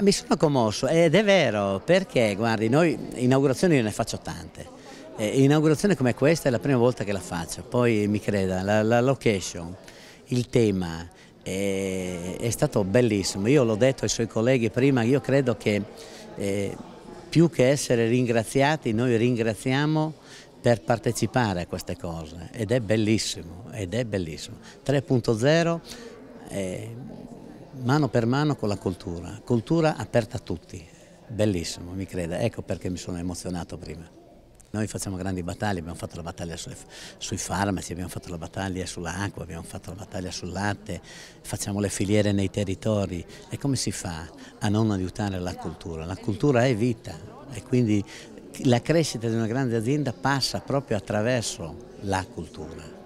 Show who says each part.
Speaker 1: Mi sono commosso ed è vero perché, guardi, noi inaugurazioni ne faccio tante. Eh, inaugurazione come questa è la prima volta che la faccio, poi mi creda, la, la location, il tema eh, è stato bellissimo. Io l'ho detto ai suoi colleghi prima, io credo che eh, più che essere ringraziati, noi ringraziamo per partecipare a queste cose ed è bellissimo, ed è bellissimo. 3.0 mano per mano con la cultura, cultura aperta a tutti, bellissimo, mi creda, ecco perché mi sono emozionato prima. Noi facciamo grandi battaglie, abbiamo fatto la battaglia sui, sui farmaci, abbiamo fatto la battaglia sull'acqua, abbiamo fatto la battaglia sul latte, facciamo le filiere nei territori. E come si fa a non aiutare la cultura? La cultura è vita e quindi la crescita di una grande azienda passa proprio attraverso la cultura.